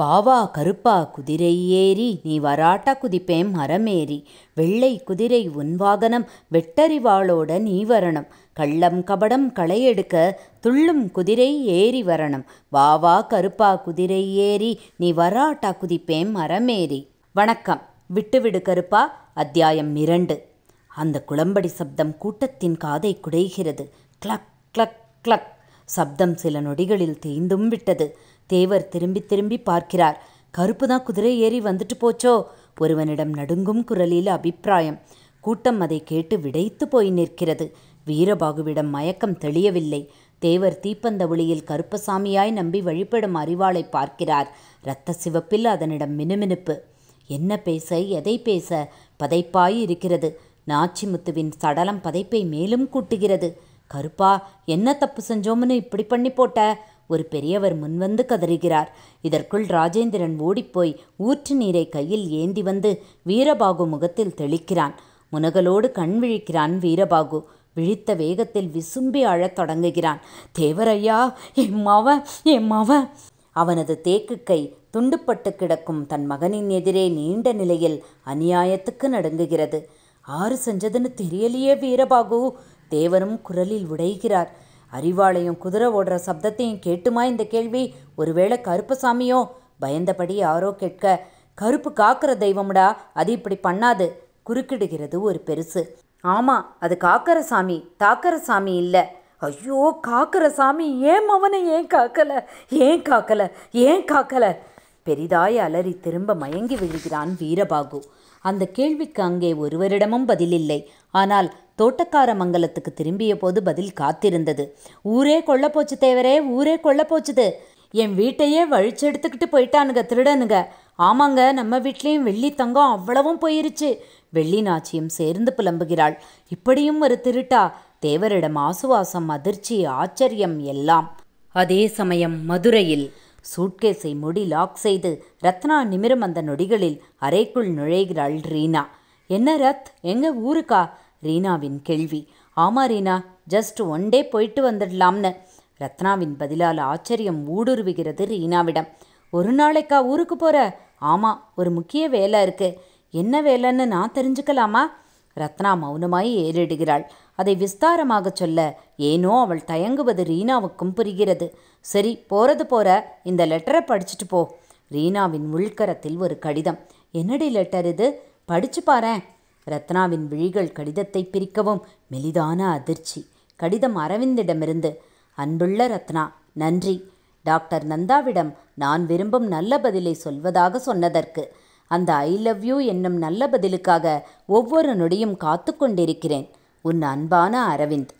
வாவா கருப்பா குதிரை ஏறி நீ வராட்டா குதிப்பேம் மரமேறி வெள்ளை குதிரை உன் வாகனம் வெட்டறிவாளோட நீ வரணும் கள்ளம் கபடம் களையெடுக்க துள்ளும் குதிரை ஏறி வரணும் வாவா கருப்பா குதிரை ஏறி நீ வராட்டா குதிப்பேம் மரமேறி வணக்கம் விட்டுவிடு கருப்பா அத்தியாயம் இரண்டு அந்த குளம்படி சப்தம் கூட்டத்தின் காதை குடைகிறது கிளக் கிளக் கிளக் சப்தம் சில நொடிகளில் தேய்ந்தும் விட்டது தேவர் திரும்பி திரும்பி பார்க்கிறார் கருப்பு தான் குதிரை ஏறி வந்துட்டு போச்சோ ஒருவனிடம் நடுங்கும் குரலில் அபிப்பிராயம் கூட்டம் அதை கேட்டு விடைத்து போய் நிற்கிறது வீரபாகுவிடம் மயக்கம் தெளியவில்லை தேவர் தீப்பந்த ஒளியில் கருப்பசாமியாய் நம்பி வழிபடும் அறிவாளை பார்க்கிறார் இரத்த சிவப்பில் அதனிடம் மினுமினுப்பு என்ன பேச எதை பேச பதைப்பாய் இருக்கிறது நாச்சிமுத்துவின் சடலம் பதைப்பை மேலும் கூட்டுகிறது கருப்பா என்ன தப்பு செஞ்சோம்னு இப்படி பண்ணி போட்ட ஒரு பெரியவர் முன்வந்து கதறுகிறார் இதற்குள் ராஜேந்திரன் ஓடிப்போய் ஊற்று நீரை கையில் ஏந்தி வந்து வீரபாகு முகத்தில் தெளிக்கிறான் முனகலோடு கண் விழிக்கிறான் வீரபாகு விழித்த வேகத்தில் விசும்பி அழத் தொடங்குகிறான் தேவரையா எம்மாவ எம்மாவ அவனது தேக்கு கை துண்டுப்பட்டு கிடக்கும் தன் மகனின் எதிரே நீண்ட நிலையில் அநியாயத்துக்கு நடுங்குகிறது ஆறு செஞ்சதுன்னு தெரியலையே வீரபாகு தேவரும் குரலில் உடைகிறார் அறிவாளையும் குதிரை ஓடுற சப்தத்தையும் கேட்டுமா இந்த கேள்வி ஒருவேளை கருப்பு சாமியோ பயந்தபடி யாரோ கேட்க கருப்பு காக்கிற தெய்வம்டா அது இப்படி பண்ணாது குறுக்கிடுகிறது ஒரு பெருசு ஆமாம் அது காக்கற சாமி தாக்கர சாமி இல்லை ஐயோ காக்கிற சாமி ஏன் மவனை ஏன் காக்கலை ஏன் காக்கலை ஏன் காக்கலை பெரிதாய் அலறி திரும்ப மயங்கி விழுகிறான் வீரபாகு அந்த கேள்விக்கு அங்கே ஒருவரிடமும் பதிலில்லை ஆனால் தோட்டக்கார மங்கலத்துக்கு திரும்பிய போது பதில் காத்திருந்தது ஊரே கொள்ள போச்சு தேவரே ஊரே கொள்ள போச்சுது என் வீட்டையே எடுத்துக்கிட்டு போயிட்டானுங்க திருடனுங்க ஆமாங்க நம்ம வீட்லேயும் வெள்ளி தங்கம் அவ்வளவும் போயிருச்சு வெள்ளி நாச்சியும் சேர்ந்து புலம்புகிறாள் இப்படியும் ஒரு திருட்டா தேவரிடம் ஆசுவாசம் அதிர்ச்சி ஆச்சரியம் எல்லாம் அதே சமயம் மதுரையில் சூட்கேஸை மூடி லாக் செய்து ரத்னா நிமிரம் அந்த நொடிகளில் அறைக்குள் நுழைகிறாள் ரீனா என்ன ரத் எங்க ஊருக்கா ரீனாவின் கேள்வி ஆமா ரீனா ஜஸ்ட் ஒன் டே போயிட்டு வந்துடலாம்னு ரத்னாவின் பதிலால் ஆச்சரியம் ஊடுருவுகிறது ரீனாவிடம் ஒரு நாளைக்கா ஊருக்கு போகிற ஆமாம் ஒரு முக்கிய வேலை இருக்குது என்ன வேலைன்னு நான் தெரிஞ்சுக்கலாமா ரத்னா மௌனமாய் ஏறிடுகிறாள் அதை விஸ்தாரமாக சொல்ல ஏனோ அவள் தயங்குவது ரீனாவுக்கும் புரிகிறது சரி போகிறது போற இந்த லெட்டரை படிச்சுட்டு போ ரீனாவின் உள்கரத்தில் ஒரு கடிதம் என்னடி லெட்டர் இது படிச்சு பாரு ரத்னாவின் விழிகள் கடிதத்தை பிரிக்கவும் மெலிதான அதிர்ச்சி கடிதம் அரவிந்திடமிருந்து அன்புள்ள ரத்னா நன்றி டாக்டர் நந்தாவிடம் நான் விரும்பும் நல்ல பதிலை சொல்வதாக சொன்னதற்கு அந்த ஐ லவ் யூ என்னும் நல்ல பதிலுக்காக ஒவ்வொரு நொடியும் காத்து கொண்டிருக்கிறேன் உன் அன்பான அரவிந்த்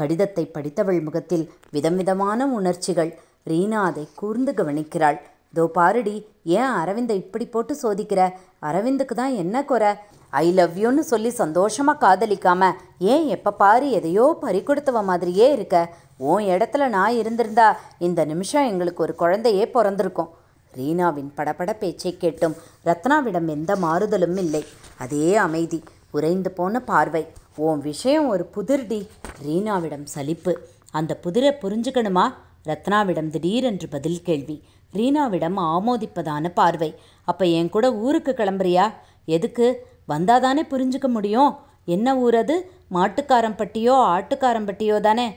கடிதத்தை படித்தவள் முகத்தில் விதம் விதமான உணர்ச்சிகள் ரீனா அதை கூர்ந்து கவனிக்கிறாள் தோ பாருடி ஏன் அரவிந்தை இப்படி போட்டு சோதிக்கிற அரவிந்துக்கு தான் என்ன குறை ஐ லவ் யூன்னு சொல்லி சந்தோஷமாக காதலிக்காம ஏன் எப்போ பாரு எதையோ பறிக்கொடுத்தவ மாதிரியே இருக்க உன் இடத்துல நான் இருந்திருந்தா இந்த நிமிஷம் எங்களுக்கு ஒரு குழந்தையே பிறந்திருக்கும் ரீனாவின் படபட பேச்சை கேட்டும் ரத்னாவிடம் எந்த மாறுதலும் இல்லை அதே அமைதி உறைந்து போன பார்வை உன் விஷயம் ஒரு புதிர்டி ரீனாவிடம் சலிப்பு அந்த புதிரை புரிஞ்சுக்கணுமா ரத்னாவிடம் திடீரென்று பதில் கேள்வி ரீனாவிடம் ஆமோதிப்பதான பார்வை அப்போ என் கூட ஊருக்கு கிளம்புறியா எதுக்கு வந்தாதானே புரிஞ்சுக்க முடியும் என்ன ஊர் அது மாட்டுக்காரம்பட்டியோ ஆட்டுக்காரம்பட்டியோ தானே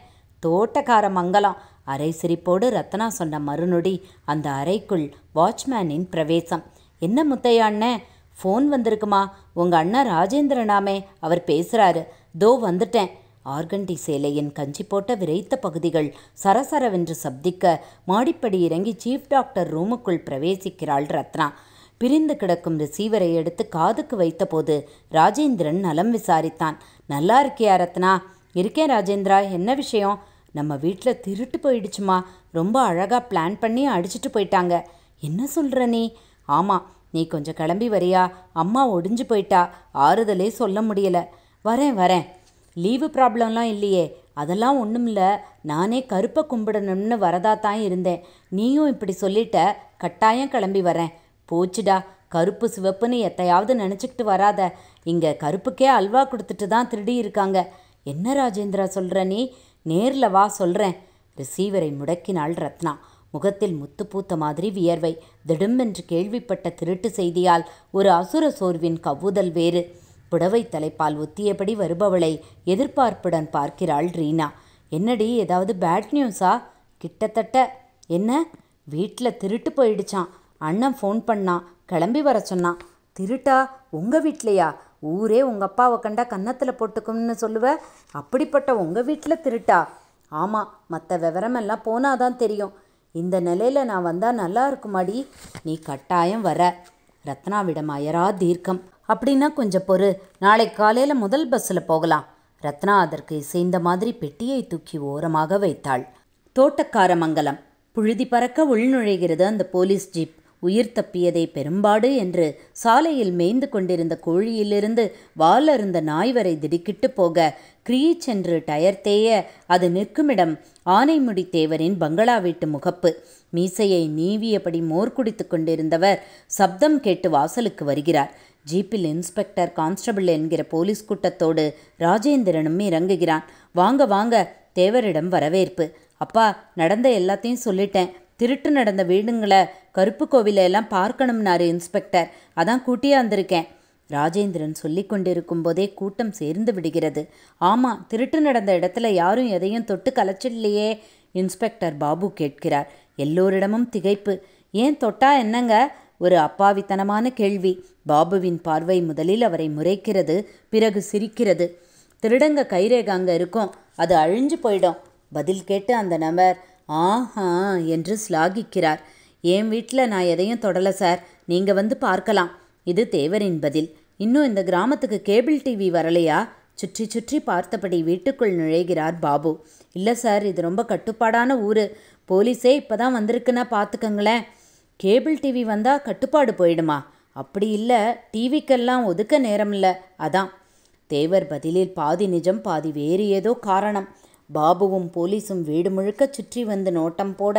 தோட்டக்கார மங்கலம் அரை சிரிப்போடு ரத்னா சொன்ன மறுநொடி அந்த அறைக்குள் வாட்ச்மேனின் பிரவேசம் என்ன முத்தையாண்ணே ஃபோன் வந்திருக்குமா உங்கள் அண்ணா ராஜேந்திரனாமே அவர் பேசுகிறாரு தோ வந்துட்டேன் ஆர்கண்டி சேலையின் கஞ்சி போட்ட விரைத்த பகுதிகள் சரசரவென்று சப்திக்க மாடிப்படி இறங்கி சீஃப் டாக்டர் ரூமுக்குள் பிரவேசிக்கிறாள் ரத்னா பிரிந்து கிடக்கும் ரிசீவரை எடுத்து காதுக்கு வைத்தபோது ராஜேந்திரன் நலம் விசாரித்தான் நல்லா இருக்கியா ரத்னா இருக்கேன் ராஜேந்திரா என்ன விஷயம் நம்ம வீட்டில் திருட்டு போயிடுச்சுமா ரொம்ப அழகாக பிளான் பண்ணி அடிச்சிட்டு போயிட்டாங்க என்ன சொல்கிற நீ ஆமாம் நீ கொஞ்சம் கிளம்பி வரியா அம்மா ஒடிஞ்சு போயிட்டா ஆறுதலே சொல்ல முடியல வரேன் வரேன் லீவு ப்ராப்ளம்லாம் இல்லையே அதெல்லாம் ஒன்றும் இல்லை நானே கருப்பை கும்பிடணும்னு வரதா தான் இருந்தேன் நீயும் இப்படி சொல்லிட்ட கட்டாயம் கிளம்பி வரேன் போச்சுடா கருப்பு சிவப்புன்னு எத்தையாவது நினச்சிக்கிட்டு வராத இங்கே கருப்புக்கே அல்வா கொடுத்துட்டு தான் திருடி இருக்காங்க என்ன ராஜேந்திரா சொல்கிற நீ நேரில் வா சொல்கிறேன் ரிசீவரை முடக்கினாள் ரத்னா முகத்தில் முத்து பூத்த மாதிரி வியர்வை திடுமென்று கேள்விப்பட்ட திருட்டு செய்தியால் ஒரு அசுர சோர்வின் கவ்வுதல் வேறு புடவை தலைப்பால் ஒத்தியபடி வருபவளை எதிர்பார்ப்புடன் பார்க்கிறாள் ரீனா என்னடி ஏதாவது பேட் நியூஸா கிட்டத்தட்ட என்ன வீட்டில் திருட்டு போயிடுச்சான் அண்ணன் ஃபோன் பண்ணான் கிளம்பி வர சொன்னான் திருட்டா உங்கள் வீட்லையா ஊரே உங்கள் அப்பாவை கண்டா கன்னத்தில் போட்டுக்கும்னு சொல்லுவ அப்படிப்பட்ட உங்கள் வீட்டில் திருட்டா ஆமாம் மற்ற விவரமெல்லாம் போனாதான் தெரியும் இந்த நிலையில் நான் வந்தால் நல்லா இருக்குமாடி நீ கட்டாயம் வர ரத்னாவிடம் அயரா தீர்க்கம் அப்படின்னா கொஞ்சம் பொறு நாளை காலையில் முதல் பஸ்ஸில் போகலாம் ரத்னா அதற்கு இசைந்த மாதிரி பெட்டியை தூக்கி ஓரமாக வைத்தாள் தோட்டக்கார மங்கலம் புழுதி பறக்க உள்நுழைகிறது அந்த போலீஸ் ஜீப் உயிர் தப்பியதை பெரும்பாடு என்று சாலையில் மேய்ந்து கொண்டிருந்த கோழியிலிருந்து வாலருந்த நாய் வரை திடுக்கிட்டு போக கிரீச் என்று டயர் தேய அது நிற்குமிடம் ஆனைமுடி தேவரின் பங்களா வீட்டு முகப்பு மீசையை நீவியபடி மோர் குடித்து கொண்டிருந்தவர் சப்தம் கேட்டு வாசலுக்கு வருகிறார் ஜீப்பில் இன்ஸ்பெக்டர் கான்ஸ்டபிள் என்கிற போலீஸ் கூட்டத்தோடு ராஜேந்திரனும் இறங்குகிறான் வாங்க வாங்க தேவரிடம் வரவேற்பு அப்பா நடந்த எல்லாத்தையும் சொல்லிட்டேன் திருட்டு நடந்த வீடுங்களை கருப்பு கோவிலை எல்லாம் பார்க்கணும்னாரு இன்ஸ்பெக்டர் அதான் கூட்டியா வந்திருக்கேன் ராஜேந்திரன் சொல்லி கொண்டிருக்கும் போதே கூட்டம் சேர்ந்து விடுகிறது ஆமாம் திருட்டு நடந்த இடத்துல யாரும் எதையும் தொட்டு கலைச்சிடலையே இன்ஸ்பெக்டர் பாபு கேட்கிறார் எல்லோரிடமும் திகைப்பு ஏன் தொட்டா என்னங்க ஒரு அப்பாவித்தனமான கேள்வி பாபுவின் பார்வை முதலில் அவரை முறைக்கிறது பிறகு சிரிக்கிறது திருடங்க கைரேக அங்கே இருக்கும் அது அழிஞ்சு போயிடும் பதில் கேட்டு அந்த நபர் ஆஹா என்று ஸ்லாகிக்கிறார் என் வீட்டில் நான் எதையும் தொடலை சார் நீங்கள் வந்து பார்க்கலாம் இது தேவரின் பதில் இன்னும் இந்த கிராமத்துக்கு கேபிள் டிவி வரலையா சுற்றி சுற்றி பார்த்தபடி வீட்டுக்குள் நுழைகிறார் பாபு இல்லை சார் இது ரொம்ப கட்டுப்பாடான ஊர் போலீஸே இப்போ தான் வந்திருக்குன்னா பார்த்துக்கங்களேன் கேபிள் டிவி வந்தால் கட்டுப்பாடு போயிடுமா அப்படி இல்லை டிவிக்கெல்லாம் ஒதுக்க நேரம் இல்லை அதான் தேவர் பதிலில் பாதி நிஜம் பாதி வேறு ஏதோ காரணம் பாபுவும் போலீஸும் வீடு முழுக்க சுற்றி வந்து நோட்டம் போட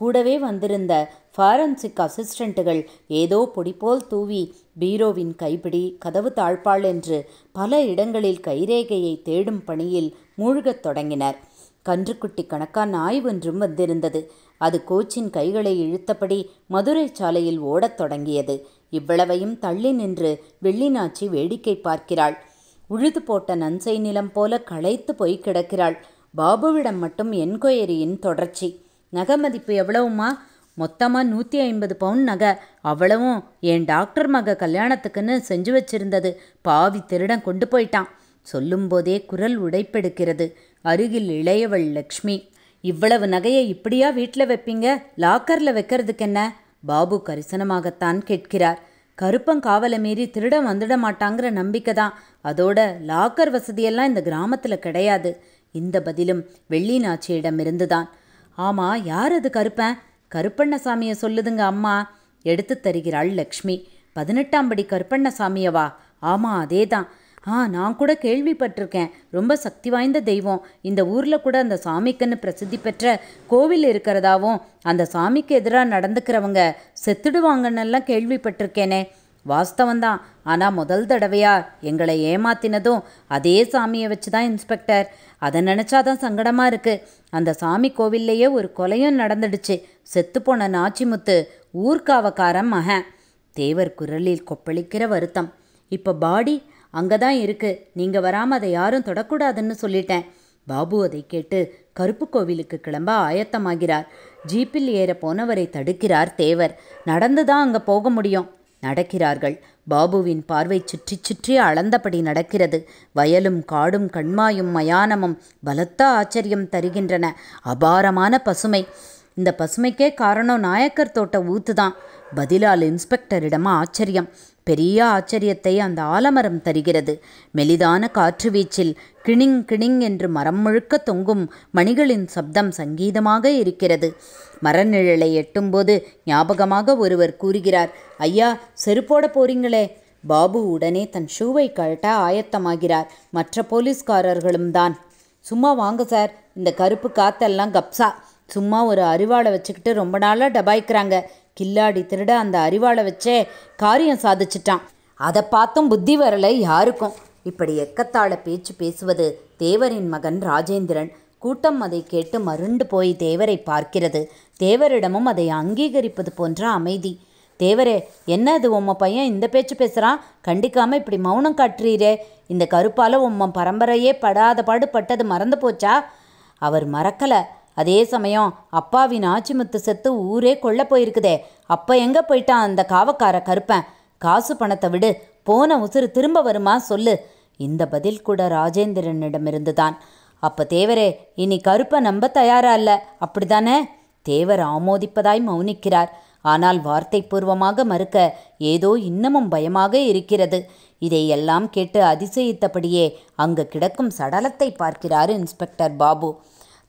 கூடவே வந்திருந்த ஃபாரன்சிக் அசிஸ்டண்ட்டுகள் ஏதோ பொடிபோல் தூவி பீரோவின் கைப்பிடி கதவு தாழ்பாள் என்று பல இடங்களில் கைரேகையை தேடும் பணியில் மூழ்கத் தொடங்கினர் கன்றுக்குட்டி கணக்கா நாய் ஒன்றும் வந்திருந்தது அது கோச்சின் கைகளை இழுத்தபடி மதுரை சாலையில் ஓடத் தொடங்கியது இவ்வளவையும் தள்ளி நின்று வெள்ளினாச்சி வேடிக்கை பார்க்கிறாள் உழுது போட்ட நன்சை நிலம் போல களைத்து போய் கிடக்கிறாள் பாபுவிடம் மட்டும் என்கொயரியின் தொடர்ச்சி நகை மதிப்பு எவ்வளவுமா மொத்தமாக நூற்றி ஐம்பது பவுன் நகை அவ்வளவும் என் டாக்டர் மக கல்யாணத்துக்குன்னு செஞ்சு வச்சிருந்தது பாவி திருடன் கொண்டு போயிட்டான் சொல்லும்போதே குரல் உடைப்பெடுக்கிறது அருகில் இளையவள் லக்ஷ்மி இவ்வளவு நகையை இப்படியா வீட்டில் வைப்பீங்க லாக்கரில் வைக்கிறதுக்கு என்ன பாபு கரிசனமாகத்தான் கேட்கிறார் கருப்பங்காவலை மீறி திருடம் வந்துட மாட்டாங்கிற நம்பிக்கை தான் அதோட லாக்கர் வசதியெல்லாம் இந்த கிராமத்தில் கிடையாது இந்த பதிலும் வெள்ளி நாச்சியிடமிருந்து தான் ஆமாம் யார் அது கருப்பன் கருப்பண்ணசாமியை சொல்லுதுங்க அம்மா எடுத்து தருகிறாள் லக்ஷ்மி பதினெட்டாம் படி கருப்பண்ணசாமியவா ஆமாம் அதே தான் ஆ நான் கூட கேள்விப்பட்டிருக்கேன் ரொம்ப சக்தி வாய்ந்த தெய்வம் இந்த ஊரில் கூட அந்த சாமிக்குன்னு பிரசித்தி பெற்ற கோவில் இருக்கிறதாவும் அந்த சாமிக்கு எதிராக நடந்துக்கிறவங்க செத்துடுவாங்கன்னெல்லாம் கேள்விப்பட்டிருக்கேனே வாஸ்தவந்தான் ஆனால் முதல் தடவையா எங்களை ஏமாத்தினதும் அதே சாமியை வச்சு தான் இன்ஸ்பெக்டர் அதை நினச்சாதான் சங்கடமாக இருக்குது அந்த சாமி கோவில்லையே ஒரு கொலையும் நடந்துடுச்சு செத்துப்போன நாச்சிமுத்து ஊர்காவக்காரன் மகன் தேவர் குரலில் கொப்பளிக்கிற வருத்தம் இப்போ பாடி அங்கே தான் இருக்குது நீங்கள் வராமல் அதை யாரும் தொடக்கூடாதுன்னு சொல்லிட்டேன் பாபு அதை கேட்டு கருப்பு கோவிலுக்கு கிளம்ப ஆயத்தமாகிறார் ஜீப்பில் ஏற போனவரை தடுக்கிறார் தேவர் நடந்து தான் அங்கே போக முடியும் நடக்கிறார்கள் பாபுவின் பார்வை சுற்றி சுற்றி அளந்தபடி நடக்கிறது வயலும் காடும் கண்மாயும் மயானமும் பலத்த ஆச்சரியம் தருகின்றன அபாரமான பசுமை இந்த பசுமைக்கே காரணம் நாயக்கர் தோட்ட ஊத்து தான் பதிலால் இன்ஸ்பெக்டரிடம் ஆச்சரியம் பெரிய ஆச்சரியத்தை அந்த ஆலமரம் தருகிறது மெலிதான காற்று வீச்சில் கிணிங் கிணிங் என்று மரம் முழுக்க தொங்கும் மணிகளின் சப்தம் சங்கீதமாக இருக்கிறது மரநிழலை எட்டும்போது ஞாபகமாக ஒருவர் கூறுகிறார் ஐயா செருப்போட போறீங்களே பாபு உடனே தன் ஷூவை கழட்ட ஆயத்தமாகிறார் மற்ற போலீஸ்காரர்களும் தான் சும்மா வாங்க சார் இந்த கருப்பு காத்தெல்லாம் கப்சா சும்மா ஒரு அறிவாளை வச்சுக்கிட்டு ரொம்ப நாளாக டபாய்க்கிறாங்க கில்லாடி திருட அந்த அறிவாளை வச்சே காரியம் சாதிச்சிட்டான் அதை பார்த்தும் புத்தி வரலை யாருக்கும் இப்படி எக்கத்தாழ பேச்சு பேசுவது தேவரின் மகன் ராஜேந்திரன் கூட்டம் அதை கேட்டு மருண்டு போய் தேவரை பார்க்கிறது தேவரிடமும் அதை அங்கீகரிப்பது போன்ற அமைதி தேவரே என்ன இது உம்ம பையன் இந்த பேச்சு பேசுகிறான் கண்டிக்காமல் இப்படி மௌனம் காட்டுறீரே இந்த கருப்பால் உம்ம பரம்பரையே படாத பாடுபட்டது பட்டது மறந்து போச்சா அவர் மறக்கலை அதே சமயம் அப்பாவின் நாச்சிமுத்து செத்து ஊரே கொல்ல போயிருக்குதே அப்போ எங்கே போயிட்டான் அந்த காவக்கார கருப்பன் காசு பணத்தை விடு போன உசுறு திரும்ப வருமா சொல்லு இந்த பதில் கூட ராஜேந்திரனிடமிருந்து தான் அப்போ தேவரே இனி கருப்பை நம்ப தயாரா இல்லை அப்படிதானே தேவர் ஆமோதிப்பதாய் மௌனிக்கிறார் ஆனால் வார்த்தை பூர்வமாக மறுக்க ஏதோ இன்னமும் பயமாக இருக்கிறது இதையெல்லாம் கேட்டு அதிசயித்தபடியே அங்கு கிடக்கும் சடலத்தை பார்க்கிறார் இன்ஸ்பெக்டர் பாபு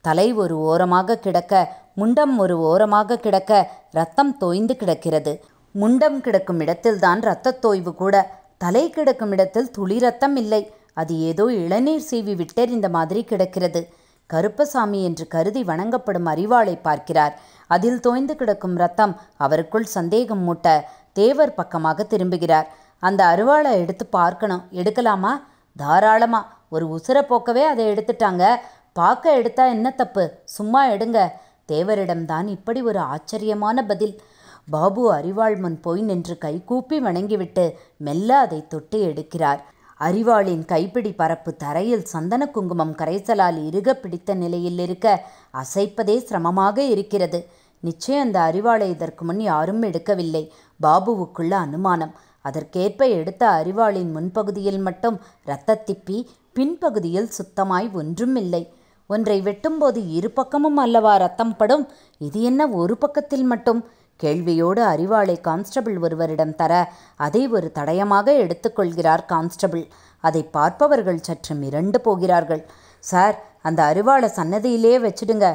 தலை ஒரு ஓரமாக கிடக்க முண்டம் ஒரு ஓரமாக கிடக்க ரத்தம் தோய்ந்து கிடக்கிறது முண்டம் கிடக்கும் இடத்தில்தான் இரத்தத் தோய்வு கூட தலை கிடக்கும் இடத்தில் துளி ரத்தம் இல்லை அது ஏதோ இளநீர் சீவி விட்டெறிந்த மாதிரி கிடக்கிறது கருப்பசாமி என்று கருதி வணங்கப்படும் அறிவாளை பார்க்கிறார் அதில் தோய்ந்து கிடக்கும் ரத்தம் அவருக்குள் சந்தேகம் மூட்ட தேவர் பக்கமாக திரும்புகிறார் அந்த அருவாளை எடுத்து பார்க்கணும் எடுக்கலாமா தாராளமா ஒரு உசுரை போக்கவே அதை எடுத்துட்டாங்க பார்க்க எடுத்தா என்ன தப்பு சும்மா எடுங்க தேவரிடம்தான் இப்படி ஒரு ஆச்சரியமான பதில் பாபு அறிவாள் முன் போய் நின்று கைகூப்பி வணங்கிவிட்டு மெல்ல அதை தொட்டு எடுக்கிறார் அறிவாளின் கைப்பிடி பரப்பு தரையில் சந்தன குங்குமம் கரைசலால் இருக பிடித்த நிலையில் இருக்க அசைப்பதே சிரமமாக இருக்கிறது நிச்சயம் அந்த அறிவாளை இதற்கு முன் யாரும் எடுக்கவில்லை பாபுவுக்குள்ள அனுமானம் அதற்கேற்ப எடுத்த அறிவாளின் முன்பகுதியில் மட்டும் இரத்த திப்பி பின்பகுதியில் சுத்தமாய் ஒன்றும் இல்லை ஒன்றை வெட்டும்போது இரு பக்கமும் அல்லவா ரத்தம் படும் இது என்ன ஒரு பக்கத்தில் மட்டும் கேள்வியோடு அறிவாளை கான்ஸ்டபிள் ஒருவரிடம் தர அதை ஒரு தடயமாக எடுத்துக்கொள்கிறார் கான்ஸ்டபிள் அதை பார்ப்பவர்கள் சற்று மிரண்டு போகிறார்கள் சார் அந்த அறிவாளை சன்னதியிலே வச்சுடுங்க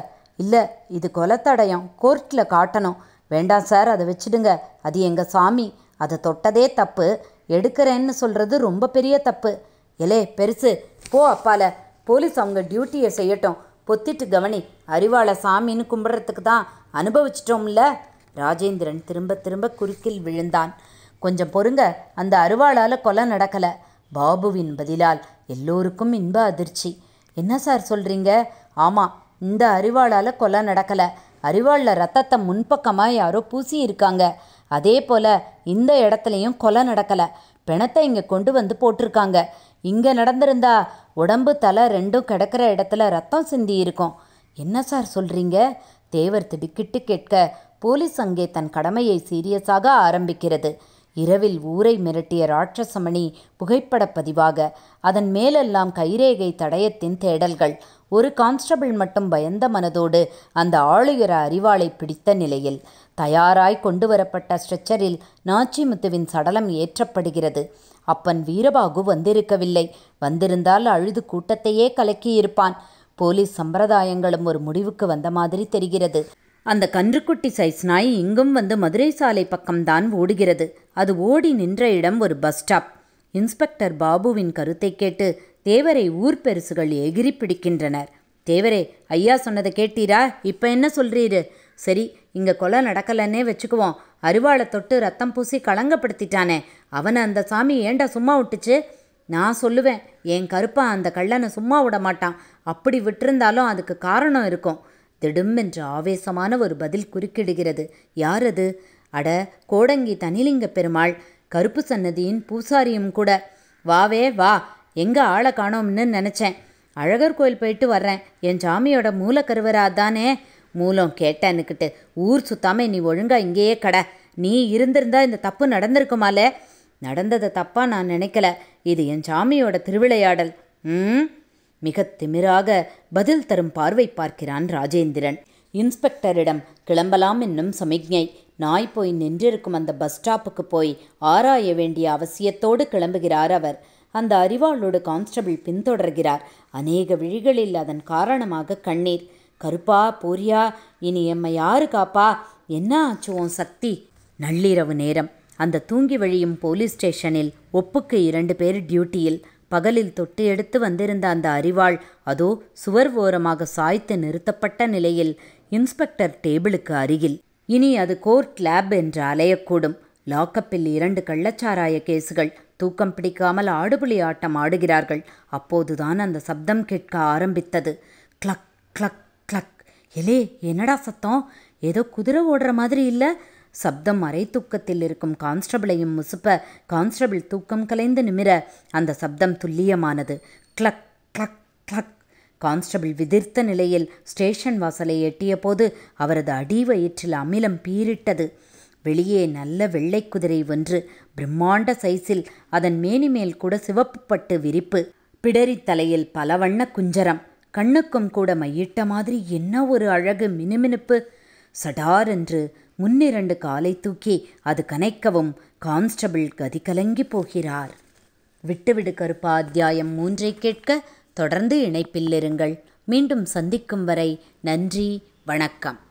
இல்லை இது கொலத்தடயம் கோர்ட்டில் காட்டணும் வேண்டாம் சார் அதை வச்சுடுங்க அது எங்கள் சாமி அதை தொட்டதே தப்பு எடுக்கிறேன்னு சொல்கிறது ரொம்ப பெரிய தப்பு எலே பெருசு போ அப்பால போலீஸ் அவங்க டியூட்டியை செய்யட்டும் பொத்திட்டு கவனி அறிவாள சாமின்னு கும்பிட்றதுக்கு தான் அனுபவிச்சிட்டோம்ல ராஜேந்திரன் திரும்ப திரும்ப குறுக்கில் விழுந்தான் கொஞ்சம் பொறுங்க அந்த அறிவாளால் கொலை நடக்கலை பாபுவின் பதிலால் எல்லோருக்கும் இன்ப அதிர்ச்சி என்ன சார் சொல்கிறீங்க ஆமாம் இந்த அறிவாளால் கொலை நடக்கலை அறிவாளில் ரத்தத்தை முன்பக்கமாக யாரோ பூசி இருக்காங்க அதே போல் இந்த இடத்துலையும் கொலை நடக்கலை பிணத்தை இங்கே கொண்டு வந்து போட்டிருக்காங்க இங்கே நடந்திருந்தா உடம்பு தலை ரெண்டும் கிடக்கிற இடத்துல ரத்தம் சிந்தி இருக்கும் என்ன சார் சொல்கிறீங்க தேவர் திடுக்கிட்டு கேட்க போலீஸ் அங்கே தன் கடமையை சீரியஸாக ஆரம்பிக்கிறது இரவில் ஊரை மிரட்டிய ராட்சசமணி புகைப்படப் பதிவாக அதன் மேலெல்லாம் கைரேகை தடயத்தின் தேடல்கள் ஒரு கான்ஸ்டபிள் மட்டும் பயந்த மனதோடு அந்த ஆளுயர அறிவாளை பிடித்த நிலையில் தயாராய் கொண்டு வரப்பட்ட ஸ்ட்ரெச்சரில் நாச்சிமுத்துவின் சடலம் ஏற்றப்படுகிறது அப்பன் வீரபாகு வந்திருக்கவில்லை வந்திருந்தால் அழுது கூட்டத்தையே கலக்கியிருப்பான் போலீஸ் சம்பிரதாயங்களும் ஒரு முடிவுக்கு வந்த மாதிரி தெரிகிறது அந்த கன்றுக்குட்டி சைஸ் நாய் இங்கும் வந்து மதுரை சாலை பக்கம்தான் ஓடுகிறது அது ஓடி நின்ற இடம் ஒரு பஸ் ஸ்டாப் இன்ஸ்பெக்டர் பாபுவின் கருத்தை கேட்டு தேவரை ஊர் பெருசுகள் எகிரி பிடிக்கின்றனர் தேவரே ஐயா சொன்னதை கேட்டீரா இப்போ என்ன சொல்கிறீரு சரி இங்கே கொலை நடக்கலன்னே வச்சுக்குவோம் அருவாளை தொட்டு ரத்தம் பூசி களங்கப்படுத்திட்டானே அவனை அந்த சாமி ஏண்டா சும்மா விட்டுச்சு நான் சொல்லுவேன் என் கருப்பா அந்த கள்ளனை சும்மா விட மாட்டான் அப்படி விட்டிருந்தாலும் அதுக்கு காரணம் இருக்கும் என்று ஆவேசமான ஒரு பதில் குறுக்கிடுகிறது யார் அது அட கோடங்கி தனிலிங்க பெருமாள் கருப்பு சன்னதியின் பூசாரியும் கூட வாவே வா எங்கே ஆளை காணோம்னு நினச்சேன் அழகர் கோயில் போயிட்டு வர்றேன் என் சாமியோட மூலக்கருவராக தானே மூலம் கேட்டேன்னுக்கிட்டு ஊர் சுத்தாமல் நீ ஒழுங்கா இங்கேயே கடை நீ இருந்திருந்தா இந்த தப்பு நடந்திருக்குமால நடந்ததை தப்பாக நான் நினைக்கல இது என் சாமியோட திருவிளையாடல் ம் மிக திமிராக பதில் தரும் பார்வை பார்க்கிறான் ராஜேந்திரன் இன்ஸ்பெக்டரிடம் கிளம்பலாம் என்னும் சமிக்ஞை நாய் போய் நின்றிருக்கும் அந்த பஸ் ஸ்டாப்புக்கு போய் ஆராய வேண்டிய அவசியத்தோடு கிளம்புகிறார் அவர் அந்த அறிவாளோடு கான்ஸ்டபிள் பின்தொடர்கிறார் அநேக விழிகளில் அதன் காரணமாக கண்ணீர் கருப்பா போரியா இனி எம்மை யாரு காப்பா என்ன ஆச்சு சக்தி நள்ளிரவு நேரம் அந்த தூங்கி வழியும் போலீஸ் ஸ்டேஷனில் ஒப்புக்கு இரண்டு பேர் டியூட்டியில் பகலில் தொட்டு எடுத்து வந்திருந்த அந்த அறிவாள் அதோ சுவர் ஓரமாக சாய்த்து நிறுத்தப்பட்ட நிலையில் இன்ஸ்பெக்டர் டேபிளுக்கு அருகில் இனி அது கோர்ட் லேப் என்று அலையக்கூடும் லாக்கப்பில் இரண்டு கள்ளச்சாராய கேசுகள் தூக்கம் பிடிக்காமல் ஆடுபுலி ஆட்டம் ஆடுகிறார்கள் அப்போதுதான் அந்த சப்தம் கேட்க ஆரம்பித்தது கிளக் கிளக் எலே என்னடா சத்தம் ஏதோ குதிரை ஓடுற மாதிரி இல்லை சப்தம் மறை தூக்கத்தில் இருக்கும் கான்ஸ்டபிளையும் முசுப்ப கான்ஸ்டபிள் தூக்கம் கலைந்து நிமிர அந்த சப்தம் துல்லியமானது கிளக் கிளக் கிளக் கான்ஸ்டபிள் விதிர்த்த நிலையில் ஸ்டேஷன் வாசலை எட்டியபோது அவரது அடி வயிற்றில் அமிலம் பீரிட்டது வெளியே நல்ல வெள்ளை குதிரை ஒன்று பிரம்மாண்ட சைஸில் அதன் மேனிமேல் கூட சிவப்பு பட்டு விரிப்பு பிடரி தலையில் பல வண்ண குஞ்சரம் கண்ணுக்கும் கூட மையிட்ட மாதிரி என்ன ஒரு அழகு மினுமினுப்பு சடார் என்று முன்னிரண்டு காலை தூக்கி அது கனைக்கவும் கான்ஸ்டபிள் கதி கலங்கி போகிறார் விட்டுவிடு கருப்பா அத்தியாயம் மூன்றை கேட்க தொடர்ந்து இணைப்பில் இருங்கள் மீண்டும் சந்திக்கும் வரை நன்றி வணக்கம்